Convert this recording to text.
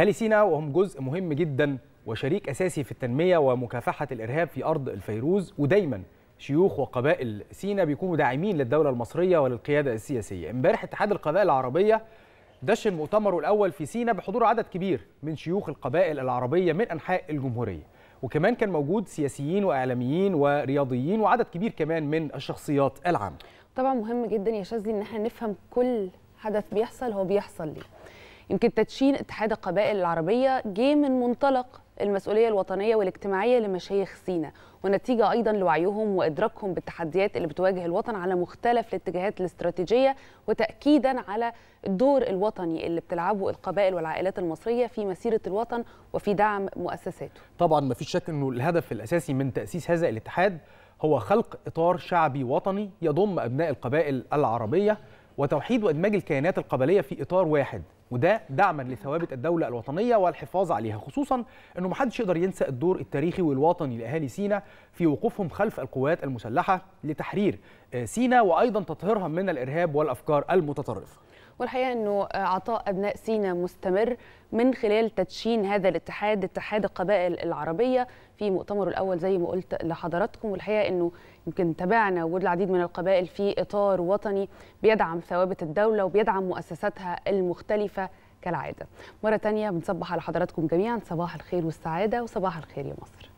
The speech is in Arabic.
أهالي سينا وهم جزء مهم جدا وشريك أساسي في التنمية ومكافحة الإرهاب في أرض الفيروز ودايما شيوخ وقبائل سينا بيكونوا داعمين للدولة المصرية وللقيادة السياسية امبارح اتحاد القبائل العربية دشن مؤتمره الأول في سينا بحضور عدد كبير من شيوخ القبائل العربية من أنحاء الجمهورية وكمان كان موجود سياسيين واعلاميين ورياضيين وعدد كبير كمان من الشخصيات العامه طبعا مهم جدا يا شاذلي ان احنا نفهم كل حدث بيحصل هو بيحصل ليه يمكن تدشين اتحاد القبائل العربية جه من منطلق المسؤولية الوطنية والاجتماعية لمشايخ سينا ونتيجة أيضا لوعيهم وإدراكهم بالتحديات اللي بتواجه الوطن على مختلف الاتجاهات الاستراتيجية وتأكيدا على الدور الوطني اللي بتلعبه القبائل والعائلات المصرية في مسيرة الوطن وفي دعم مؤسساته طبعا ما فيش شك أنه الهدف الأساسي من تأسيس هذا الاتحاد هو خلق إطار شعبي وطني يضم أبناء القبائل العربية وتوحيد وإدماج الكيانات القبلية في إطار واحد وده دعما لثوابت الدولة الوطنية والحفاظ عليها خصوصا أنه محدش يقدر ينسى الدور التاريخي والوطني لأهالي سينا في وقوفهم خلف القوات المسلحة لتحرير آه، سينا وأيضا تطهيرها من الإرهاب والأفكار المتطرفة والحقيقه انه عطاء ابناء سينا مستمر من خلال تدشين هذا الاتحاد اتحاد القبائل العربيه في مؤتمره الاول زي ما قلت لحضراتكم والحقيقه انه يمكن تابعنا وجود العديد من القبائل في اطار وطني بيدعم ثوابت الدوله وبيدعم مؤسساتها المختلفه كالعاده مره ثانيه بنصبح على حضراتكم جميعا صباح الخير والسعاده وصباح الخير يا مصر